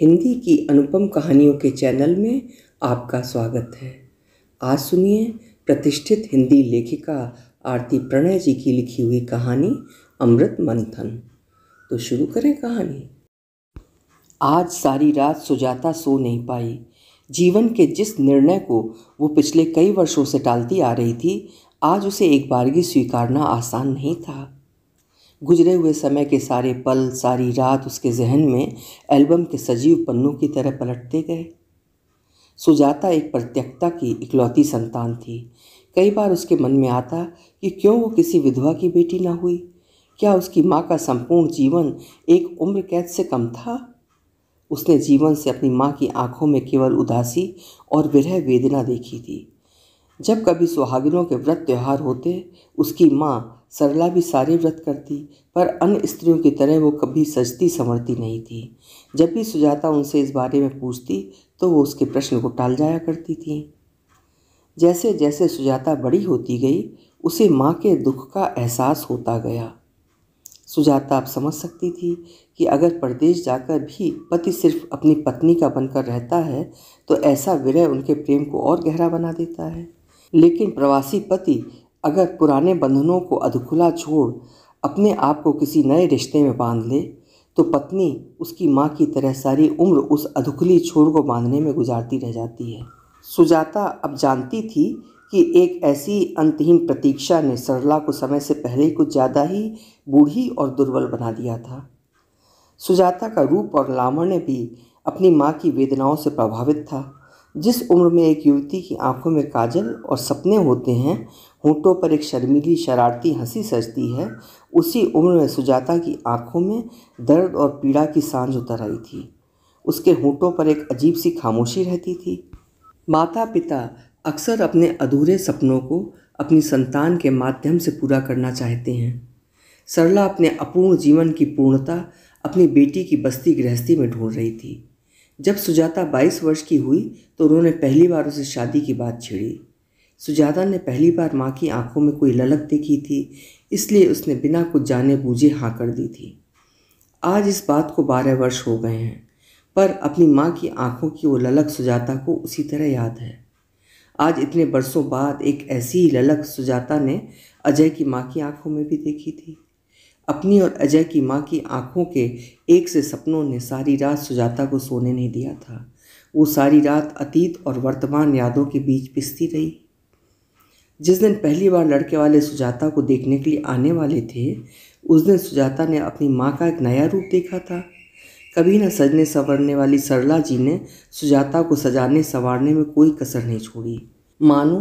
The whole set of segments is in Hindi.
हिंदी की अनुपम कहानियों के चैनल में आपका स्वागत है आज सुनिए प्रतिष्ठित हिंदी लेखिका आरती प्रणय जी की लिखी हुई कहानी अमृत मंथन तो शुरू करें कहानी आज सारी रात सुजाता सो नहीं पाई जीवन के जिस निर्णय को वो पिछले कई वर्षों से टालती आ रही थी आज उसे एक बारगी स्वीकारना आसान नहीं था गुजरे हुए समय के सारे पल सारी रात उसके जहन में एल्बम के सजीव पन्नों की तरह पलटते गए सुजाता एक प्रत्यक्षता की इकलौती संतान थी कई बार उसके मन में आता कि क्यों वो किसी विधवा की बेटी ना हुई क्या उसकी माँ का संपूर्ण जीवन एक उम्र कैद से कम था उसने जीवन से अपनी माँ की आंखों में केवल उदासी और विरह वेदना देखी थी जब कभी सुहागिनों के व्रत त्यौहार होते उसकी माँ सरला भी सारे व्रत करती पर अन्य स्त्रियों की तरह वो कभी सजती संवरती नहीं थी जब भी सुजाता उनसे इस बारे में पूछती तो वो उसके प्रश्न को टाल जाया करती थी जैसे जैसे सुजाता बड़ी होती गई उसे माँ के दुख का एहसास होता गया सुजाता अब समझ सकती थी कि अगर प्रदेश जाकर भी पति सिर्फ अपनी पत्नी का बनकर रहता है तो ऐसा विरह उनके प्रेम को और गहरा बना देता है लेकिन प्रवासी पति अगर पुराने बंधनों को अधखुला छोड़ अपने आप को किसी नए रिश्ते में बांध ले तो पत्नी उसकी माँ की तरह सारी उम्र उस अधखुली छोड़ को बांधने में गुजारती रह जाती है सुजाता अब जानती थी कि एक ऐसी अंतहीन प्रतीक्षा ने सरला को समय से पहले कुछ ज़्यादा ही बूढ़ी और दुर्बल बना दिया था सुजाता का रूप और लावण्य भी अपनी माँ की वेदनाओं से प्रभावित था जिस उम्र में एक युवती की आंखों में काजल और सपने होते हैं होंठों पर एक शर्मीली शरारती हंसी सजती है उसी उम्र में सुजाता की आंखों में दर्द और पीड़ा की सांझ उतर आई थी उसके होंठों पर एक अजीब सी खामोशी रहती थी माता पिता अक्सर अपने अधूरे सपनों को अपनी संतान के माध्यम से पूरा करना चाहते हैं सरला अपने अपूर्ण जीवन की पूर्णता अपनी बेटी की बस्ती गृहस्थी में ढूंढ रही थी जब सुजाता 22 वर्ष की हुई तो उन्होंने पहली बार उसे शादी की बात छिड़ी सुजाता ने पहली बार माँ की आंखों में कोई ललक देखी थी इसलिए उसने बिना कुछ जाने बूझे हाँ कर दी थी आज इस बात को बारह वर्ष हो गए हैं पर अपनी माँ की आंखों की वो ललक सुजाता को उसी तरह याद है आज इतने बरसों बाद एक ऐसी ही ललक सुजाता ने अजय की माँ की आंखों में भी देखी थी अपनी और अजय की माँ की आंखों के एक से सपनों ने सारी रात सुजाता को सोने नहीं दिया था वो सारी रात अतीत और वर्तमान यादों के बीच पिसती रही जिस दिन पहली बार लड़के वाले सुजाता को देखने के लिए आने वाले थे उस दिन सुजाता ने अपनी माँ का एक नया रूप देखा था कभी न सजने संवरने वाली सरला जी ने सुजाता को सजाने संवारने में कोई कसर नहीं छोड़ी मानो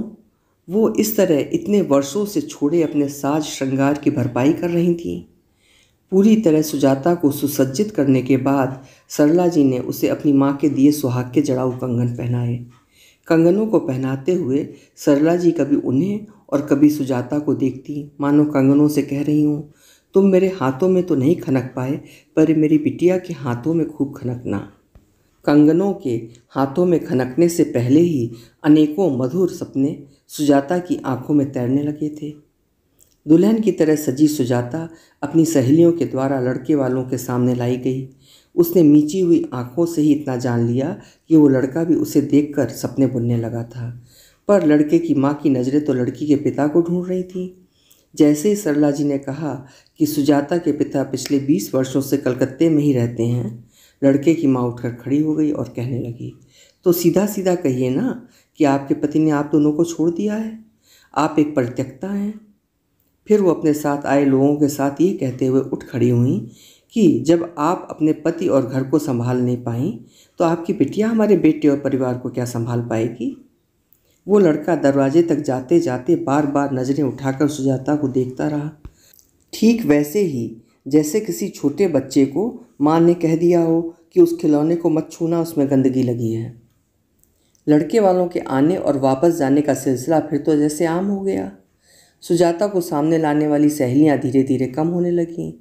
वो इस तरह इतने वर्षों से छोड़े अपने साज श्रृंगार की भरपाई कर रही थी पूरी तरह सुजाता को सुसज्जित करने के बाद सरला जी ने उसे अपनी माँ के दिए सुहाग के जड़ाऊ कंगन पहनाए कंगनों को पहनाते हुए सरला जी कभी उन्हें और कभी सुजाता को देखती मानो कंगनों से कह रही हूँ तुम मेरे हाथों में तो नहीं खनक पाए पर मेरी बिटिया के हाथों में खूब खनकना कंगनों के हाथों में खनकने से पहले ही अनेकों मधुर सपने सुजाता की आंखों में तैरने लगे थे दुल्हन की तरह सजी सुजाता अपनी सहेलियों के द्वारा लड़के वालों के सामने लाई गई उसने मीची हुई आंखों से ही इतना जान लिया कि वो लड़का भी उसे देखकर सपने बुनने लगा था पर लड़के की माँ की नज़रें तो लड़की के पिता को ढूंढ रही थी जैसे ही सरला जी ने कहा कि सुजाता के पिता पिछले बीस वर्षों से कलकत्ते में ही रहते हैं लड़के की माँ उठकर खड़ी हो गई और कहने लगी तो सीधा सीधा कहिए ना कि आपके पति ने आप दोनों को छोड़ दिया है आप एक परित्यक्ता हैं फिर वो अपने साथ आए लोगों के साथ ये कहते हुए उठ खड़ी हुई कि जब आप अपने पति और घर को संभाल नहीं पाई तो आपकी बिटिया हमारे बेटे और परिवार को क्या संभाल पाएगी वो लड़का दरवाजे तक जाते जाते बार बार नज़रें उठाकर सुजाता को देखता रहा ठीक वैसे ही जैसे किसी छोटे बच्चे को माँ ने कह दिया हो कि उस खिलौने को मत छूना उसमें गंदगी लगी है लड़के वालों के आने और वापस जाने का सिलसिला फिर तो जैसे आम हो गया सुजाता को सामने लाने वाली सहेलियाँ धीरे धीरे कम होने लगीं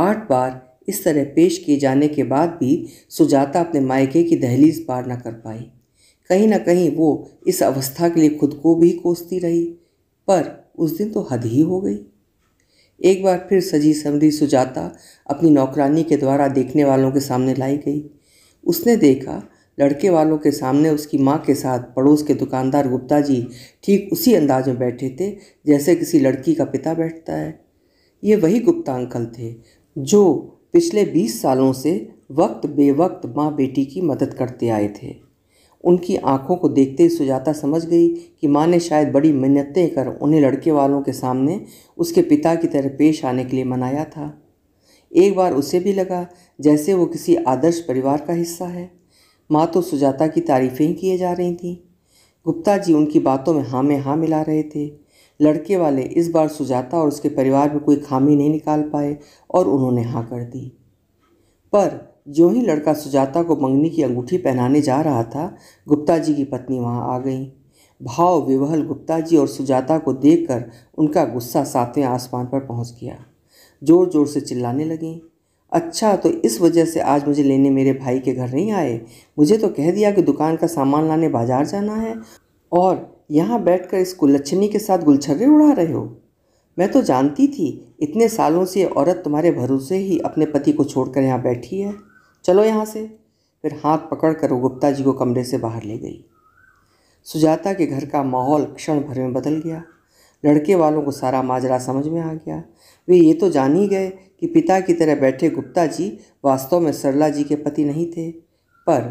आठ बार इस तरह पेश किए जाने के बाद भी सुजाता अपने मायके की दहलीज पार न कर पाई कहीं ना कहीं वो इस अवस्था के लिए खुद को भी कोसती रही पर उस दिन तो हद ही हो गई एक बार फिर सजी समरी सुजाता अपनी नौकरानी के द्वारा देखने वालों के सामने लाई गई उसने देखा लड़के वालों के सामने उसकी माँ के साथ पड़ोस के दुकानदार गुप्ता जी ठीक उसी अंदाज में बैठे थे जैसे किसी लड़की का पिता बैठता है ये वही गुप्ता अंकल थे जो पिछले बीस सालों से वक्त बेवक्त माँ बेटी की मदद करते आए थे उनकी आंखों को देखते ही सुजाता समझ गई कि माँ ने शायद बड़ी मिन्नतें कर उन्हें लड़के वालों के सामने उसके पिता की तरह पेश आने के लिए मनाया था एक बार उसे भी लगा जैसे वो किसी आदर्श परिवार का हिस्सा है माँ तो सुजाता की तारीफ़ें ही किए जा रही थीं गुप्ता जी उनकी बातों में हाँ में हाँ मिला रहे थे लड़के वाले इस बार सुजाता और उसके परिवार में कोई खामी नहीं निकाल पाए और उन्होंने हाँ कर दी पर जो ही लड़का सुजाता को मंगनी की अंगूठी पहनाने जा रहा था गुप्ता जी की पत्नी वहाँ आ गई भाव विवहल गुप्ता जी और सुजाता को देखकर उनका गुस्सा सातवें आसमान पर पहुंच गया जोर जोर से चिल्लाने लगें अच्छा तो इस वजह से आज मुझे लेने मेरे भाई के घर नहीं आए मुझे तो कह दिया कि दुकान का सामान लाने बाजार जाना है और यहाँ बैठकर इस कुलच्छनी के साथ गुलछर्रे उड़ा रहे हो मैं तो जानती थी इतने सालों से औरत तुम्हारे भरोसे ही अपने पति को छोड़कर यहाँ बैठी है चलो यहाँ से फिर हाथ पकड़ कर गुप्ता जी को कमरे से बाहर ले गई सुजाता के घर का माहौल क्षण भर में बदल गया लड़के वालों को सारा माजरा समझ में आ गया वे ये तो जान ही गए कि पिता की तरह बैठे गुप्ता जी वास्तव में सरला जी के पति नहीं थे पर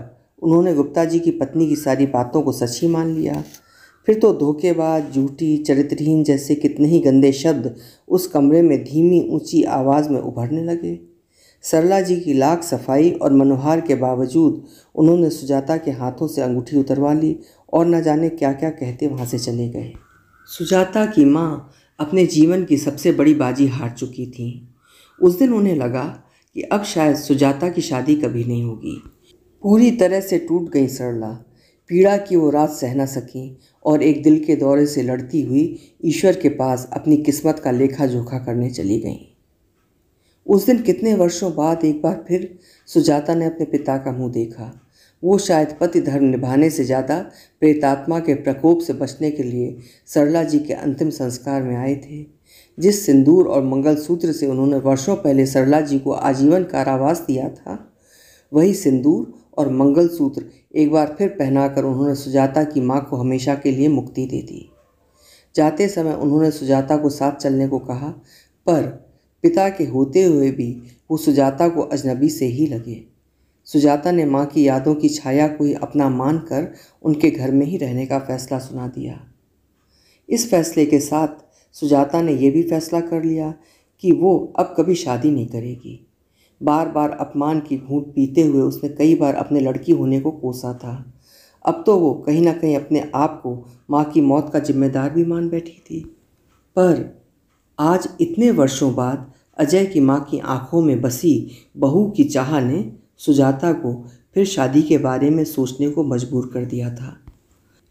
उन्होंने गुप्ता जी की पत्नी की सारी बातों को सच ही मान लिया फिर तो धोखेबाज झूठी चरित्रहीन जैसे कितने ही गंदे शब्द उस कमरे में धीमी ऊंची आवाज़ में उभरने लगे सरला जी की लाख सफाई और मनोहार के बावजूद उन्होंने सुजाता के हाथों से अंगूठी उतरवा ली और न जाने क्या क्या कहते वहाँ से चले गए सुजाता की माँ अपने जीवन की सबसे बड़ी बाजी हार चुकी थी उस दिन उन्हें लगा कि अब शायद सुजाता की शादी कभी नहीं होगी पूरी तरह से टूट गई सरला पीड़ा की वो रात सह न सकी और एक दिल के दौरे से लड़ती हुई ईश्वर के पास अपनी किस्मत का लेखा जोखा करने चली गई उस दिन कितने वर्षों बाद एक बार फिर सुजाता ने अपने पिता का मुंह देखा वो शायद पति धर्म निभाने से ज़्यादा प्रेतात्मा के प्रकोप से बचने के लिए सरला जी के अंतिम संस्कार में आए थे जिस सिंदूर और मंगलसूत्र से उन्होंने वर्षों पहले सरला जी को आजीवन कारावास दिया था वही सिंदूर और मंगलसूत्र एक बार फिर पहनाकर उन्होंने सुजाता की माँ को हमेशा के लिए मुक्ति दे दी जाते समय उन्होंने सुजाता को साथ चलने को कहा पर पिता के होते हुए भी वो सुजाता को अजनबी से ही लगे सुजाता ने माँ की यादों की छाया को ही अपना मानकर उनके घर में ही रहने का फैसला सुना दिया इस फैसले के साथ सुजाता ने यह भी फैसला कर लिया कि वो अब कभी शादी नहीं करेगी बार बार अपमान की घूट पीते हुए उसने कई बार अपने लड़की होने को कोसा था अब तो वो कहीं ना कहीं अपने आप को माँ की मौत का जिम्मेदार भी मान बैठी थी पर आज इतने वर्षों बाद अजय की माँ की आंखों में बसी बहू की चाह ने सुजाता को फिर शादी के बारे में सोचने को मजबूर कर दिया था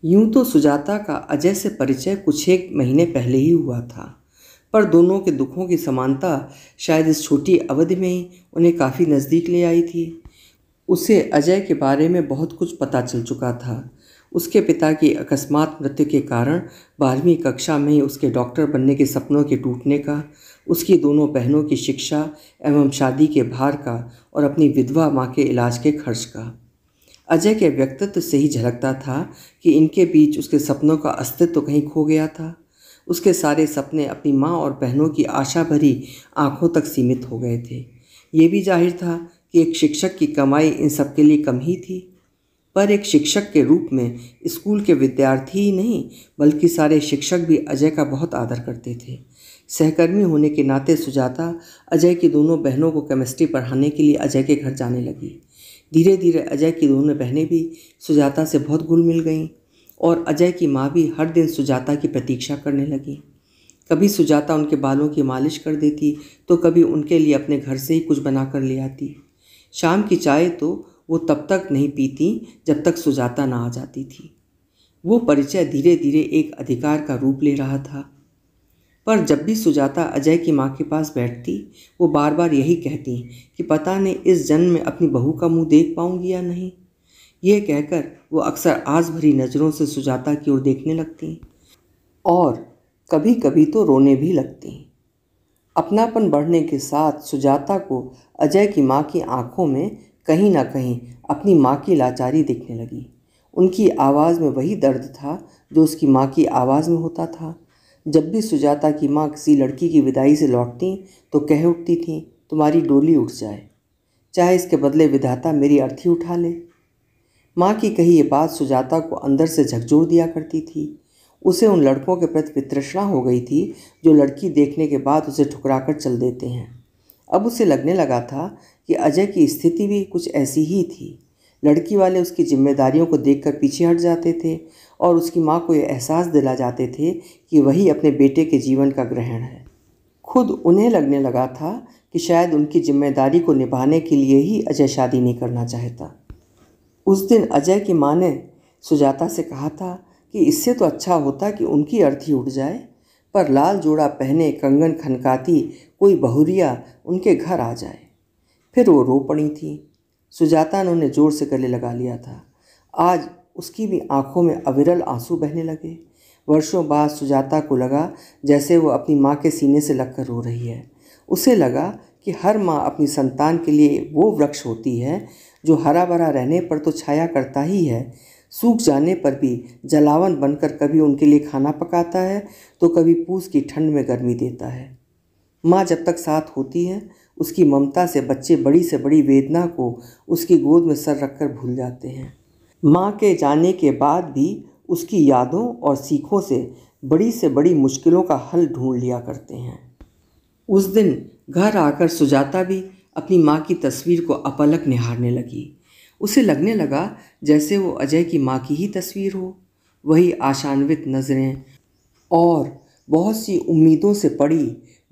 यूं तो सुजाता का अजय से परिचय कुछ एक महीने पहले ही हुआ था पर दोनों के दुखों की समानता शायद इस छोटी अवधि में ही उन्हें काफ़ी नज़दीक ले आई थी उसे अजय के बारे में बहुत कुछ पता चल चुका था उसके पिता की अकस्मात मृत्यु के कारण बारहवीं कक्षा में ही उसके डॉक्टर बनने के सपनों के टूटने का उसकी दोनों बहनों की शिक्षा एवं शादी के भार का और अपनी विधवा माँ के इलाज के खर्च का अजय के व्यक्तित्व से ही झलकता था कि इनके बीच उसके सपनों का अस्तित्व तो कहीं खो गया था उसके सारे सपने अपनी माँ और बहनों की आशा भरी आँखों तक सीमित हो गए थे ये भी जाहिर था कि एक शिक्षक की कमाई इन सब के लिए कम ही थी पर एक शिक्षक के रूप में स्कूल के विद्यार्थी ही नहीं बल्कि सारे शिक्षक भी अजय का बहुत आदर करते थे सहकर्मी होने के नाते सुजाता अजय की दोनों बहनों को केमिस्ट्री पढ़ाने के लिए अजय के घर जाने लगी धीरे धीरे अजय की दोनों बहनें भी सुजाता से बहुत घुल मिल गईं और अजय की माँ भी हर दिन सुजाता की प्रतीक्षा करने लगी कभी सुजाता उनके बालों की मालिश कर देती तो कभी उनके लिए अपने घर से ही कुछ बना कर ले आती शाम की चाय तो वो तब तक नहीं पीती जब तक सुजाता ना आ जाती थी वो परिचय धीरे धीरे एक अधिकार का रूप ले रहा था पर जब भी सुजाता अजय की माँ के पास बैठती वो बार बार यही कहती कि पता नहीं इस जन्म में अपनी बहू का मुंह देख पाऊंगी या नहीं यह कहकर वो अक्सर आस भरी नज़रों से सुजाता की ओर देखने लगती और कभी कभी तो रोने भी लगती अपनापन बढ़ने के साथ सुजाता को अजय की माँ की आंखों में कहीं ना कहीं अपनी माँ की लाचारी दिखने लगी उनकी आवाज़ में वही दर्द था जो उसकी माँ की आवाज़ में होता था जब भी सुजाता की माँ किसी लड़की की विदाई से लौटती तो कह उठती थी तुम्हारी डोली उठ जाए चाहे इसके बदले विधाता मेरी अर्थी उठा ले माँ की कही ये बात सुजाता को अंदर से झकझोर दिया करती थी उसे उन लड़कों के प्रति वित्रृष्णा हो गई थी जो लड़की देखने के बाद उसे ठुकराकर चल देते हैं अब उसे लगने लगा था कि अजय की स्थिति भी कुछ ऐसी ही थी लड़की वाले उसकी जिम्मेदारियों को देखकर पीछे हट जाते थे और उसकी माँ को यह एहसास दिला जाते थे कि वही अपने बेटे के जीवन का ग्रहण है खुद उन्हें लगने लगा था कि शायद उनकी जिम्मेदारी को निभाने के लिए ही अजय शादी नहीं करना चाहता उस दिन अजय की माँ ने सुजाता से कहा था कि इससे तो अच्छा होता कि उनकी अर्थी उठ जाए पर लाल जोड़ा पहने कंगन खनकाती कोई बहुरिया उनके घर आ जाए फिर वो रो पड़ी थी सुजाता ने उन्हें जोर से गले लगा लिया था आज उसकी भी आंखों में अविरल आंसू बहने लगे वर्षों बाद सुजाता को लगा जैसे वो अपनी माँ के सीने से लगकर रो रही है उसे लगा कि हर माँ अपनी संतान के लिए वो वृक्ष होती है जो हरा भरा रहने पर तो छाया करता ही है सूख जाने पर भी जलावन बनकर कभी उनके लिए खाना पकाता है तो कभी पूस की ठंड में गर्मी देता है माँ जब तक साथ होती है उसकी ममता से बच्चे बड़ी से बड़ी वेदना को उसकी गोद में सर रखकर भूल जाते हैं माँ के जाने के बाद भी उसकी यादों और सीखों से बड़ी से बड़ी मुश्किलों का हल ढूंढ लिया करते हैं उस दिन घर आकर सुजाता भी अपनी माँ की तस्वीर को अपलक निहारने लगी उसे लगने लगा जैसे वो अजय की माँ की ही तस्वीर हो वही आशान्वित नज़रें और बहुत सी उम्मीदों से पड़ी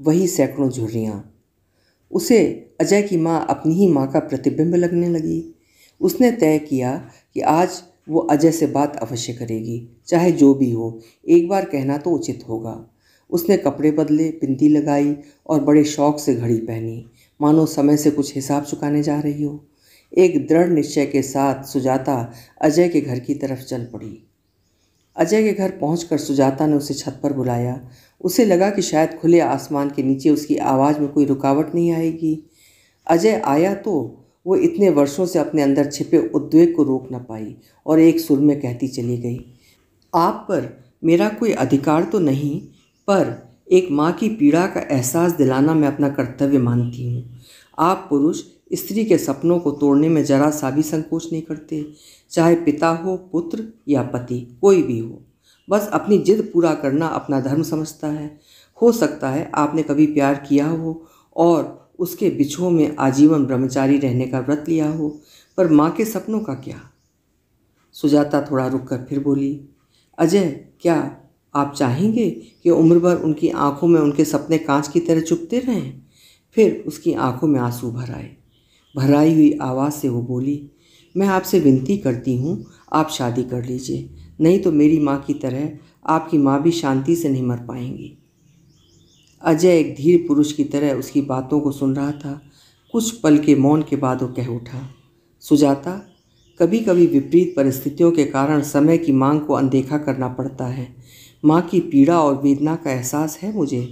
वही सैकड़ों झुर्रियाँ उसे अजय की माँ अपनी ही माँ का प्रतिबिंब लगने लगी उसने तय किया कि आज वो अजय से बात अवश्य करेगी चाहे जो भी हो एक बार कहना तो उचित होगा उसने कपड़े बदले बिंदी लगाई और बड़े शौक से घड़ी पहनी मानो समय से कुछ हिसाब चुकाने जा रही हो एक दृढ़ निश्चय के साथ सुजाता अजय के घर की तरफ चल पड़ी अजय के घर पहुंचकर सुजाता ने उसे छत पर बुलाया उसे लगा कि शायद खुले आसमान के नीचे उसकी आवाज़ में कोई रुकावट नहीं आएगी अजय आया तो वो इतने वर्षों से अपने अंदर छिपे उद्वेग को रोक ना पाई और एक सुर में कहती चली गई आप पर मेरा कोई अधिकार तो नहीं पर एक माँ की पीड़ा का एहसास दिलाना मैं अपना कर्तव्य मानती हूँ आप पुरुष स्त्री के सपनों को तोड़ने में जरा सा भी संकोच नहीं करते चाहे पिता हो पुत्र या पति कोई भी हो बस अपनी जिद पूरा करना अपना धर्म समझता है हो सकता है आपने कभी प्यार किया हो और उसके बिछों में आजीवन ब्रह्मचारी रहने का व्रत लिया हो पर माँ के सपनों का क्या सुजाता थोड़ा रुक कर फिर बोली अजय क्या आप चाहेंगे कि उम्र भर उनकी आंखों में उनके सपने कांच की तरह चुपते रहें फिर उसकी आंखों में आंसू भर आए भराई हुई आवाज़ से वो बोली मैं आपसे विनती करती हूँ आप शादी कर लीजिए नहीं तो मेरी माँ की तरह आपकी माँ भी शांति से नहीं मर पाएंगी अजय एक धीर पुरुष की तरह उसकी बातों को सुन रहा था कुछ पल के मौन के बाद वो कह उठा सुजाता कभी कभी विपरीत परिस्थितियों के कारण समय की मांग को अनदेखा करना पड़ता है माँ की पीड़ा और वेदना का एहसास है मुझे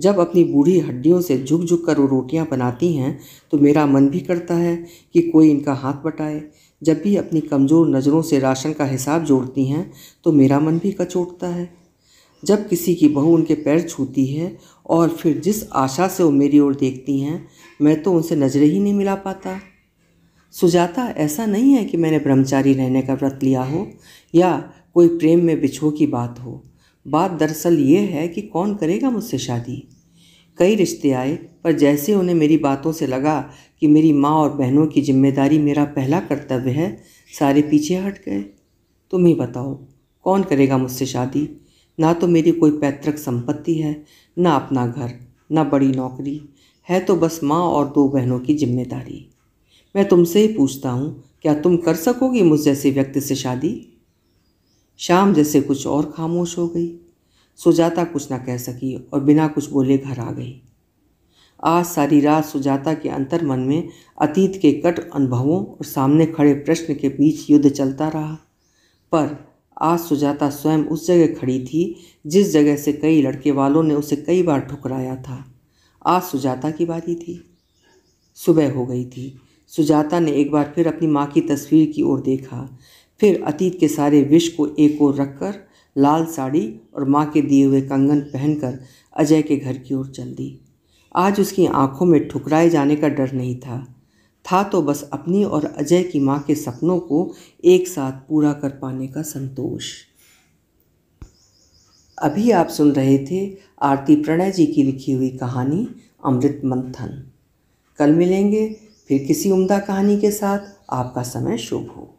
जब अपनी बूढ़ी हड्डियों से झुक झुक कर वो रोटियाँ बनाती हैं तो मेरा मन भी करता है कि कोई इनका हाथ बटाए जब भी अपनी कमज़ोर नज़रों से राशन का हिसाब जोड़ती हैं तो मेरा मन भी कचोटता है जब किसी की बहू उनके पैर छूती है और फिर जिस आशा से वो मेरी ओर देखती हैं मैं तो उनसे नज़रें ही नहीं मिला पाता सुजाता ऐसा नहीं है कि मैंने ब्रह्मचारी रहने का व्रत लिया हो या कोई प्रेम में बिछो की बात हो बात दरअसल ये है कि कौन करेगा मुझसे शादी कई रिश्ते आए पर जैसे उन्हें मेरी बातों से लगा कि मेरी माँ और बहनों की जिम्मेदारी मेरा पहला कर्तव्य है सारे पीछे हट गए तुम ही बताओ कौन करेगा मुझसे शादी ना तो मेरी कोई पैतृक संपत्ति है ना अपना घर ना बड़ी नौकरी है तो बस माँ और दो बहनों की जिम्मेदारी मैं तुमसे ही पूछता हूँ क्या तुम कर सकोगी मुझ जैसे व्यक्ति से शादी शाम जैसे कुछ और खामोश हो गई सुजाता कुछ ना कह सकी और बिना कुछ बोले घर आ गई आज सारी रात सुजाता के अंतर मन में अतीत के कट अनुभवों और सामने खड़े प्रश्न के बीच युद्ध चलता रहा पर आज सुजाता स्वयं उस जगह खड़ी थी जिस जगह से कई लड़के वालों ने उसे कई बार ठुकराया था आज सुजाता की बारी थी सुबह हो गई थी सुजाता ने एक बार फिर अपनी माँ की तस्वीर की ओर देखा फिर अतीत के सारे विष को एक ओर रखकर लाल साड़ी और माँ के दिए हुए कंगन पहनकर अजय के घर की ओर चल दी आज उसकी आंखों में ठुकराए जाने का डर नहीं था था तो बस अपनी और अजय की माँ के सपनों को एक साथ पूरा कर पाने का संतोष अभी आप सुन रहे थे आरती प्रणय जी की लिखी हुई कहानी अमृत मंथन कल मिलेंगे फिर किसी उम्दा कहानी के साथ आपका समय शुभ हो